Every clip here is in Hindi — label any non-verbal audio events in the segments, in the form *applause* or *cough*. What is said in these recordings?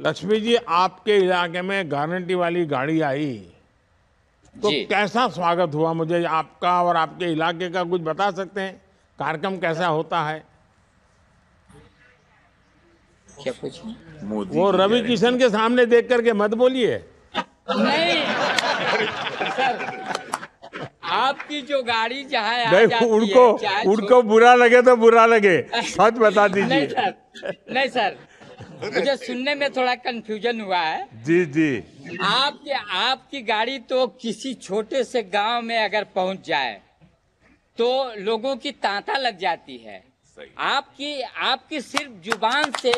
लक्ष्मी जी आपके इलाके में गारंटी वाली गाड़ी आई तो कैसा स्वागत हुआ मुझे आपका और आपके इलाके का कुछ बता सकते हैं कार्यक्रम कैसा होता है क्या कुछ मोदी वो रवि किशन के सामने देख करके मत बोलिए नहीं सर आपकी जो गाड़ी चाहे उनको उनको बुरा लगे तो बुरा लगे सच बता दीजिए नहीं सर नहीं सर *laughs* मुझे सुनने में थोड़ा कंफ्यूजन हुआ है जी जी आपके आपकी गाड़ी तो किसी छोटे से गांव में अगर पहुंच जाए तो लोगों की तांता लग जाती है आपकी आपकी सिर्फ जुबान से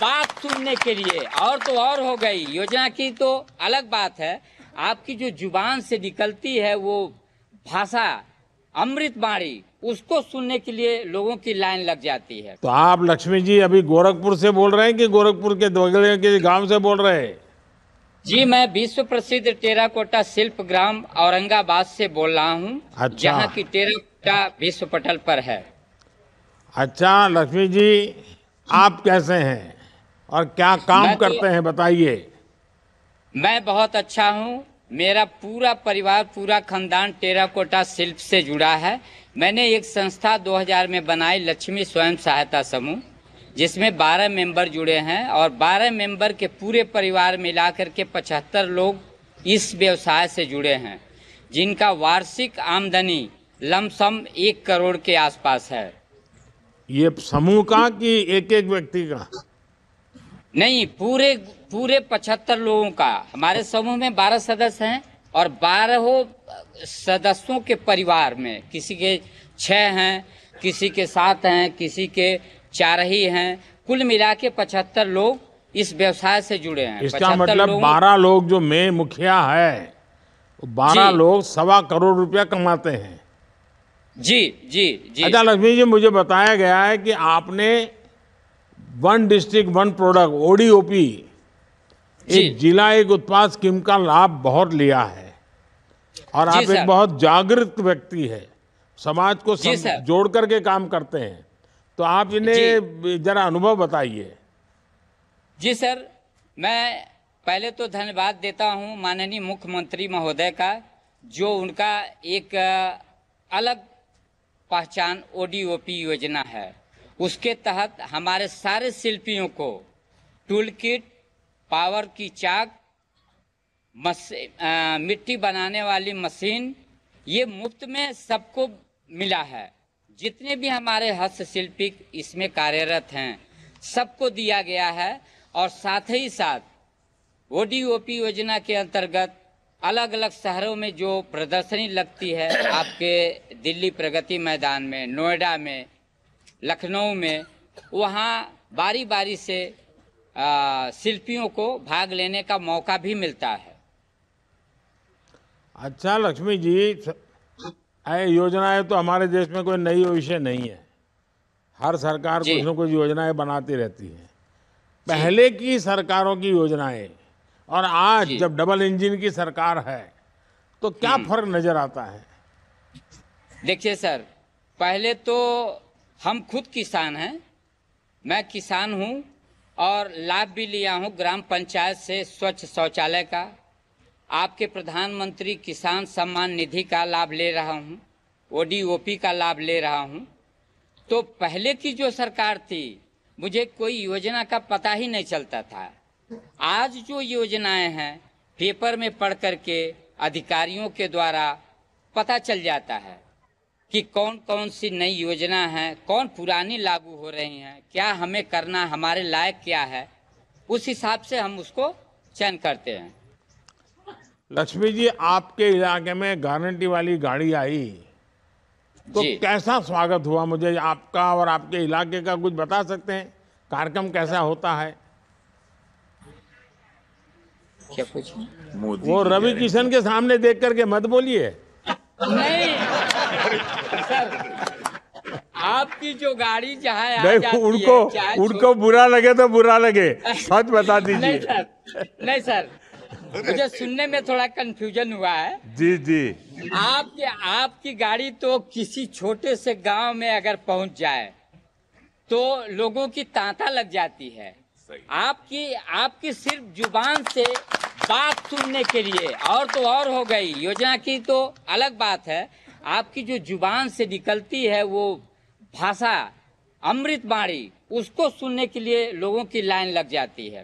बात सुनने के लिए और तो और हो गई योजना की तो अलग बात है आपकी जो जुबान से निकलती है वो भाषा अमृत बाणी उसको सुनने के लिए लोगों की लाइन लग जाती है तो आप लक्ष्मी जी अभी गोरखपुर से बोल रहे हैं कि गोरखपुर के बगल के गांव से बोल रहे हैं जी मैं विश्व प्रसिद्ध टेराकोटा शिल्प ग्राम औरंगाबाद से बोल रहा हूँ अच्छा। जहाँ की टेराकोटा विश्व पटल पर है अच्छा लक्ष्मी जी आप कैसे हैं और क्या काम तो- करते हैं बताइए मैं बहुत अच्छा हूँ मेरा पूरा परिवार पूरा खानदान टेराकोटा शिल्प से जुड़ा है मैंने एक संस्था 2000 में बनाई लक्ष्मी स्वयं सहायता समूह जिसमें 12 मेंबर जुड़े हैं और 12 मेंबर के पूरे परिवार मिला करके पचहत्तर लोग इस व्यवसाय से जुड़े हैं जिनका वार्षिक आमदनी लमसम एक करोड़ के आसपास है ये समूह का कि एक एक व्यक्ति का नहीं पूरे पूरे पचहत्तर लोगों का हमारे समूह में बारह सदस्य हैं और बारह सदस्यों के परिवार में किसी के छः हैं किसी के सात हैं किसी के चार ही हैं कुल मिला के पचहत्तर लोग इस व्यवसाय से जुड़े हैं इसका मतलब बारह लोग जो मेन मुखिया है बारह लोग सवा करोड़ रुपया कमाते हैं जी जी जी अच्छा लक्ष्मी जी मुझे बताया गया है कि आपने one district one product ODOP एक जिला एक उत्पाद स्कीम का लाभ बहुत लिया है और आप एक बहुत जागृत व्यक्ति है समाज को सम, जोड़ करके काम करते हैं तो आप इन्हें जरा अनुभव बताइए जी सर मैं पहले तो धन्यवाद देता हूं माननीय मुख्यमंत्री महोदय का जो उनका एक अलग पहचान ओडीओपी योजना है उसके तहत हमारे सारे शिल्पियों को टूल किट पावर की चाक मिट्टी बनाने वाली मशीन ये मुफ्त में सबको मिला है जितने भी हमारे हस्तशिल्पी इसमें कार्यरत हैं सबको दिया गया है और साथ ही साथ ओ योजना के अंतर्गत अलग अलग शहरों में जो प्रदर्शनी लगती है *coughs* आपके दिल्ली प्रगति मैदान में नोएडा में लखनऊ में वहाँ बारी बारी से शिल्पियों को भाग लेने का मौका भी मिलता है अच्छा लक्ष्मी जी योजनाएं तो हमारे देश में कोई नई विषय नहीं है हर सरकार कुछ न कुछ योजनाएं बनाती रहती है पहले की सरकारों की योजनाएं और आज जब डबल इंजन की सरकार है तो क्या हम्म। फर्क नजर आता है देखिए सर पहले तो हम खुद किसान हैं मैं किसान हूँ और लाभ भी लिया हूं ग्राम पंचायत से स्वच्छ शौचालय का आपके प्रधानमंत्री किसान सम्मान निधि का लाभ ले रहा हूं ओडीओपी का लाभ ले रहा हूं तो पहले की जो सरकार थी मुझे कोई योजना का पता ही नहीं चलता था आज जो योजनाएं हैं पेपर में पढ़ करके अधिकारियों के द्वारा पता चल जाता है कि कौन कौन सी नई योजना है कौन पुरानी लागू हो रही हैं क्या हमें करना हमारे लायक क्या है उस हिसाब से हम उसको चयन करते हैं लक्ष्मी जी आपके इलाके में गारंटी वाली गाड़ी आई तो कैसा स्वागत हुआ मुझे आपका और आपके इलाके का कुछ बता सकते हैं कार्यक्रम कैसा होता है क्या कुछ वो रवि किशन के सामने देख करके मत बोलिए नहीं सर आपकी जो गाड़ी जहाँ नहीं उनको उनको बुरा लगे तो बुरा लगे सच बता *laughs* दीजिए नहीं सर नहीं सर मुझे सुनने में थोड़ा कंफ्यूजन हुआ है जी जी आपके आपकी गाड़ी तो किसी छोटे से गांव में अगर पहुंच जाए तो लोगों की तांता लग जाती है आपकी आपकी सिर्फ जुबान से बात सुनने के लिए और तो और हो गई योजना की तो अलग बात है आपकी जो जुबान से निकलती है वो भाषा अमृत बाणी उसको सुनने के लिए लोगों की लाइन लग जाती है